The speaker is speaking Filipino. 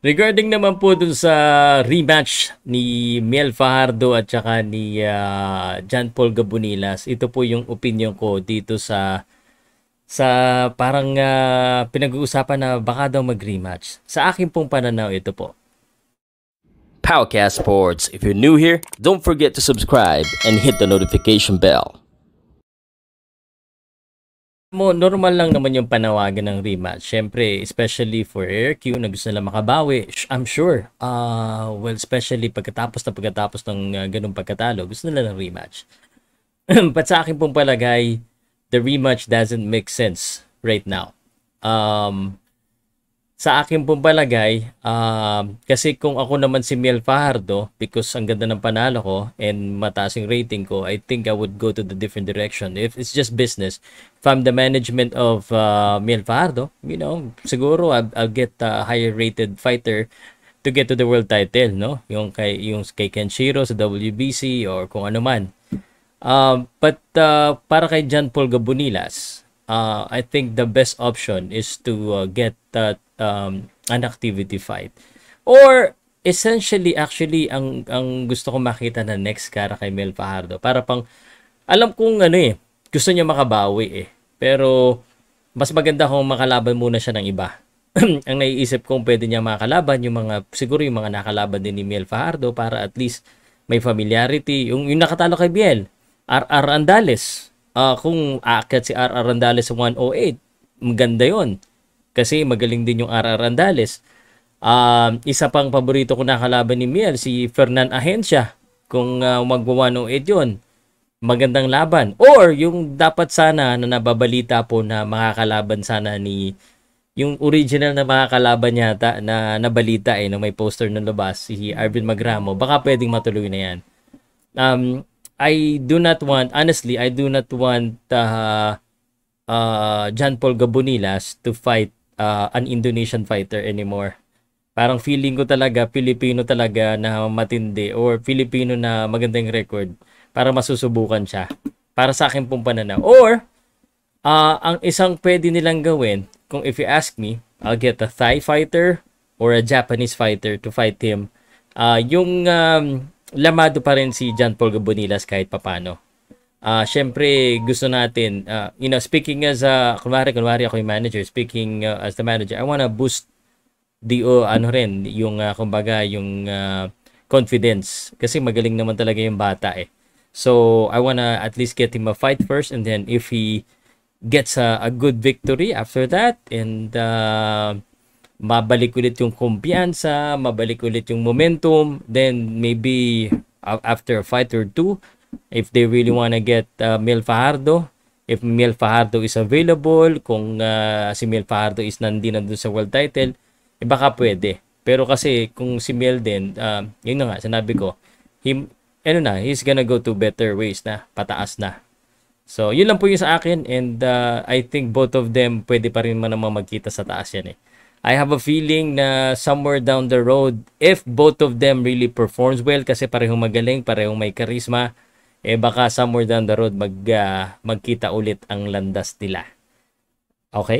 Regarding naman po dun sa rematch ni Miel Fajardo at saka ni uh, ah, John Paul Gabunilas, ito po yung opinion ko dito sa sa parang uh, pinag-uusapan na baka daw mag-rematch. Sa akin pong pananaw ito po. Powercast Sports. If you're new here, don't forget to subscribe and hit the notification bell mo, normal lang naman yung panawagan ng rematch. Siyempre, especially for AirQ na gusto nila makabawi, I'm sure. Uh, well, especially pagkatapos na pagkatapos ng uh, ganung pagkatalo, gusto nila ng rematch. But sa akin pong palagay, the rematch doesn't make sense right now. Um, sa akin aking pumbalagay, uh, um, kasi kung ako naman si Miel Fajardo, because ang ganda ng panalo ko and mataas yung rating ko, I think I would go to the different direction. If it's just business, if I'm the management of uh, Miel Fajardo, you know, siguro I'll, I'll get a higher rated fighter to get to the world title, no? Yung kay, yung kay Kenshiro sa WBC or kung ano man. Uh, but uh, para kay John Paul Gabunilas, uh, I think the best option is to uh, get uh, um, an activity fight. Or essentially actually ang ang gusto kong makita na next cara kay Mel Fajardo para pang alam kong ano eh gusto niya makabawi eh. Pero mas maganda kung makalaban muna siya ng iba. ang naiisip kong pwede niya makalaban yung mga siguro yung mga nakalaban din ni Miel Fajardo para at least may familiarity yung yung nakatalo kay Biel RR Andales uh, ah, kung aakyat si RR Andales sa 108 maganda yon kasi magaling din yung RR Andales. Um, isa pang paborito ko na kalaban ni Miel, si Fernan Agencia. Kung uh, magwawa ng yun, magandang laban. Or yung dapat sana na nababalita po na makakalaban sana ni yung original na mga kalaban yata na nabalita eh, na may poster na labas, si Arvin Magramo, baka pwedeng matuloy na yan. Um, I do not want, honestly, I do not want uh, ah, uh, ah, John Paul Gabonilas to fight uh, an Indonesian fighter anymore. Parang feeling ko talaga Filipino talaga na matindi or Filipino na magandang record para masusubukan siya. Para sa akin pong pananaw. Or, uh, ang isang pwede nilang gawin, kung if you ask me, I'll get a Thai fighter or a Japanese fighter to fight him. Uh, yung um, lamado pa rin si John Paul Gabonilas kahit papano uh, syempre gusto natin, uh, you know, speaking as a, kunwari, kunwari ako yung manager, speaking uh, as the manager, I wanna boost the, uh, ano rin, yung, uh, kumbaga, yung uh, confidence. Kasi magaling naman talaga yung bata eh. So, I wanna at least get him a fight first and then if he gets a, a good victory after that and uh, mabalik ulit yung kumpiyansa, mabalik ulit yung momentum, then maybe after a fight or two, if they really want to get uh, Mel Fajardo, if Mel Fajardo is available, kung uh, si Mel Fajardo is nandun na sa world title, eh baka pwede. Pero kasi kung si Mel din, uh, yun na nga, sinabi ko, him, ano na, he's gonna go to better ways na, pataas na. So, yun lang po yung sa akin and uh, I think both of them pwede pa rin man naman magkita sa taas yan eh. I have a feeling na somewhere down the road, if both of them really performs well kasi parehong magaling, parehong may charisma, eh baka somewhere down the road mag, uh, magkita ulit ang landas nila. Okay?